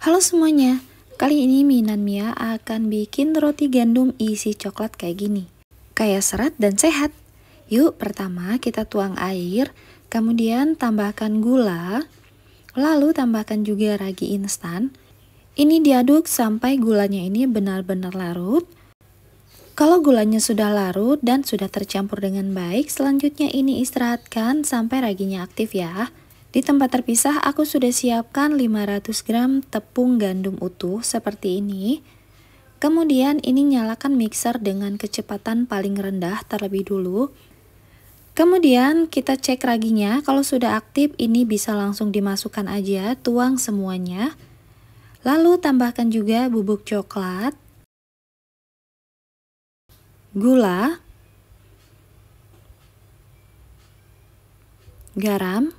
Halo semuanya, kali ini Minan Mia akan bikin roti gandum isi coklat kayak gini. kayak serat dan sehat. Yuk, pertama kita tuang air, kemudian tambahkan gula, lalu tambahkan juga ragi instan. Ini diaduk sampai gulanya ini benar-benar larut. Kalau gulanya sudah larut dan sudah tercampur dengan baik, selanjutnya ini istirahatkan sampai raginya aktif ya. Di tempat terpisah aku sudah siapkan 500 gram tepung gandum utuh seperti ini. Kemudian ini nyalakan mixer dengan kecepatan paling rendah terlebih dulu. Kemudian kita cek raginya, kalau sudah aktif ini bisa langsung dimasukkan aja, tuang semuanya. Lalu tambahkan juga bubuk coklat, gula, garam,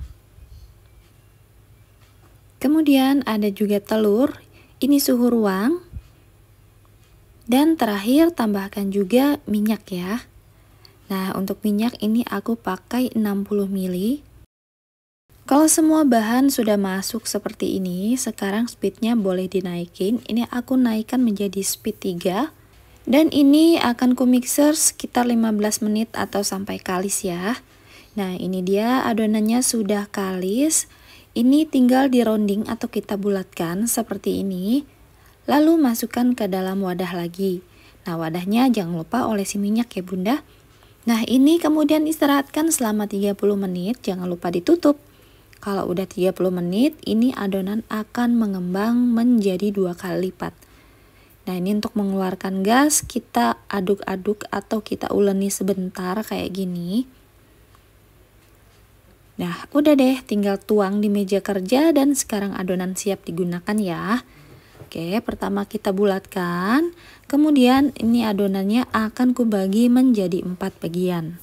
Kemudian ada juga telur, ini suhu ruang. Dan terakhir tambahkan juga minyak ya. Nah, untuk minyak ini aku pakai 60 ml. Kalau semua bahan sudah masuk seperti ini, sekarang speednya boleh dinaikin. Ini aku naikkan menjadi speed 3. Dan ini akan ku mixer sekitar 15 menit atau sampai kalis ya. Nah, ini dia adonannya sudah kalis. Ini tinggal di rounding atau kita bulatkan seperti ini, lalu masukkan ke dalam wadah lagi. Nah, wadahnya jangan lupa olesi minyak ya bunda. Nah, ini kemudian istirahatkan selama 30 menit, jangan lupa ditutup. Kalau udah 30 menit, ini adonan akan mengembang menjadi dua kali lipat. Nah, ini untuk mengeluarkan gas, kita aduk-aduk atau kita uleni sebentar kayak gini. Nah, udah deh, tinggal tuang di meja kerja dan sekarang adonan siap digunakan ya. Oke, pertama kita bulatkan. Kemudian ini adonannya akan kubagi menjadi empat bagian.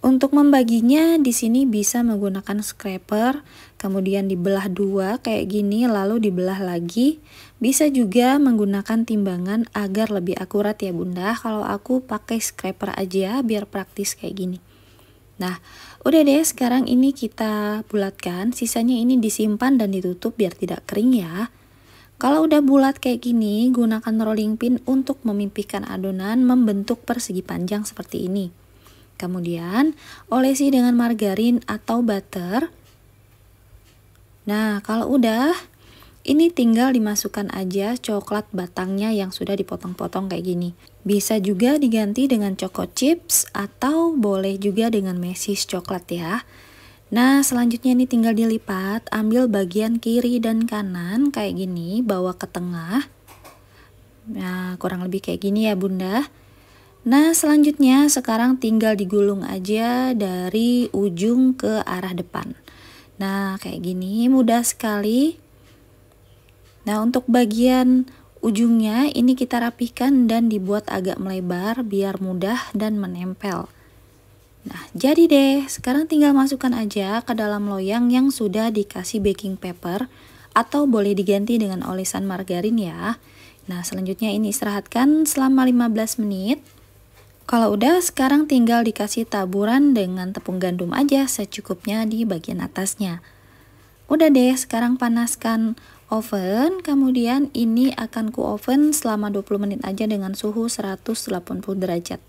Untuk membaginya di sini bisa menggunakan scraper, kemudian dibelah dua kayak gini lalu dibelah lagi. Bisa juga menggunakan timbangan agar lebih akurat ya Bunda. Kalau aku pakai scraper aja biar praktis kayak gini. Nah, udah deh sekarang ini kita bulatkan, sisanya ini disimpan dan ditutup biar tidak kering ya. Kalau udah bulat kayak gini, gunakan rolling pin untuk memipihkan adonan membentuk persegi panjang seperti ini. Kemudian, olesi dengan margarin atau butter. Nah, kalau udah, ini tinggal dimasukkan aja coklat batangnya yang sudah dipotong-potong kayak gini. Bisa juga diganti dengan choco chips atau boleh juga dengan mesis coklat ya. Nah selanjutnya ini tinggal dilipat, ambil bagian kiri dan kanan kayak gini, bawa ke tengah. Nah kurang lebih kayak gini ya bunda. Nah selanjutnya sekarang tinggal digulung aja dari ujung ke arah depan. Nah kayak gini mudah sekali. Nah, untuk bagian ujungnya ini kita rapikan dan dibuat agak melebar biar mudah dan menempel. Nah, jadi deh, sekarang tinggal masukkan aja ke dalam loyang yang sudah dikasih baking paper atau boleh diganti dengan olesan margarin ya. Nah, selanjutnya ini istirahatkan selama 15 menit. Kalau udah, sekarang tinggal dikasih taburan dengan tepung gandum aja secukupnya di bagian atasnya. Udah deh, sekarang panaskan oven kemudian ini akan ku oven selama 20 menit aja dengan suhu 180 derajat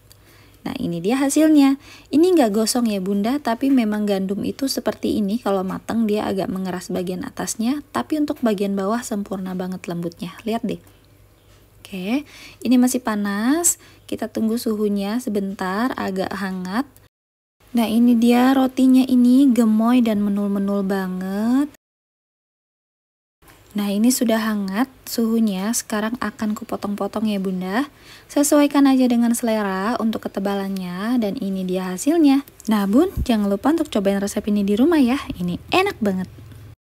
Nah ini dia hasilnya Ini nggak gosong ya bunda Tapi memang gandum itu seperti ini Kalau matang dia agak mengeras bagian atasnya Tapi untuk bagian bawah sempurna banget lembutnya Lihat deh Oke ini masih panas Kita tunggu suhunya sebentar Agak hangat Nah ini dia rotinya ini gemoy dan menul-menul banget Nah ini sudah hangat suhunya, sekarang akan kupotong-potong ya bunda. Sesuaikan aja dengan selera untuk ketebalannya dan ini dia hasilnya. Nah bun, jangan lupa untuk cobain resep ini di rumah ya, ini enak banget.